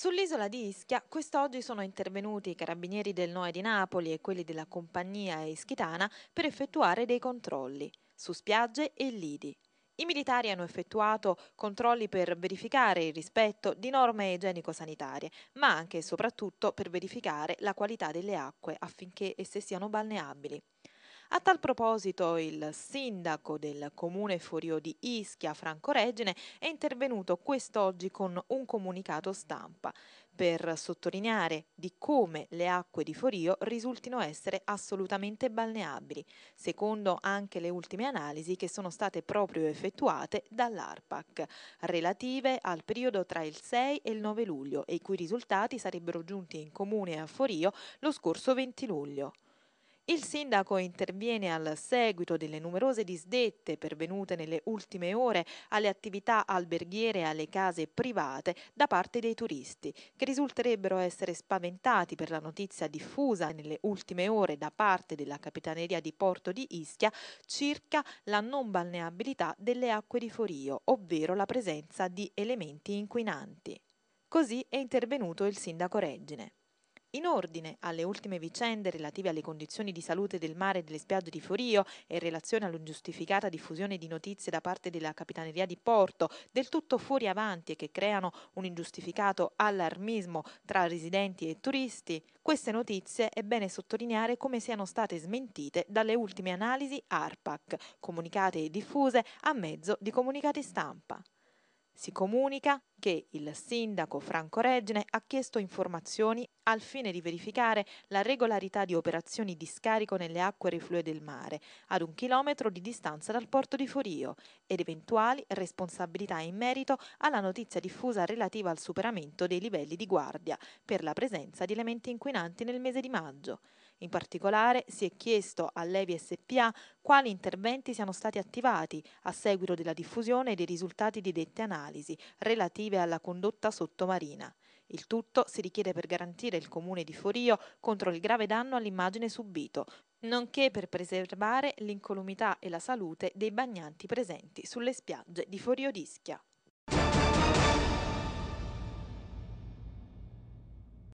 Sull'isola di Ischia quest'oggi sono intervenuti i carabinieri del NOE di Napoli e quelli della compagnia ischitana per effettuare dei controlli su spiagge e lidi. I militari hanno effettuato controlli per verificare il rispetto di norme igienico-sanitarie, ma anche e soprattutto per verificare la qualità delle acque affinché esse siano balneabili. A tal proposito il sindaco del comune Forio di Ischia, Franco Regine, è intervenuto quest'oggi con un comunicato stampa per sottolineare di come le acque di Forio risultino essere assolutamente balneabili, secondo anche le ultime analisi che sono state proprio effettuate dall'ARPAC, relative al periodo tra il 6 e il 9 luglio e i cui risultati sarebbero giunti in comune a Forio lo scorso 20 luglio. Il sindaco interviene al seguito delle numerose disdette pervenute nelle ultime ore alle attività alberghiere e alle case private da parte dei turisti, che risulterebbero essere spaventati per la notizia diffusa nelle ultime ore da parte della Capitaneria di Porto di Ischia circa la non balneabilità delle acque di Forio, ovvero la presenza di elementi inquinanti. Così è intervenuto il sindaco Regine. In ordine alle ultime vicende relative alle condizioni di salute del mare e delle spiagge di Forio e in relazione all'ingiustificata diffusione di notizie da parte della Capitaneria di Porto, del tutto fuori avanti e che creano un ingiustificato allarmismo tra residenti e turisti, queste notizie è bene sottolineare come siano state smentite dalle ultime analisi ARPAC, comunicate e diffuse a mezzo di comunicati stampa. Si comunica che il sindaco Franco Regine ha chiesto informazioni al fine di verificare la regolarità di operazioni di scarico nelle acque reflue del mare, ad un chilometro di distanza dal porto di Forio, ed eventuali responsabilità in merito alla notizia diffusa relativa al superamento dei livelli di guardia per la presenza di elementi inquinanti nel mese di maggio. In particolare si è chiesto all'Evi SPA quali interventi siano stati attivati a seguito della diffusione dei risultati di dette analisi relative alla condotta sottomarina. Il tutto si richiede per garantire il comune di Forio contro il grave danno all'immagine subito, nonché per preservare l'incolumità e la salute dei bagnanti presenti sulle spiagge di Forio d'Ischia.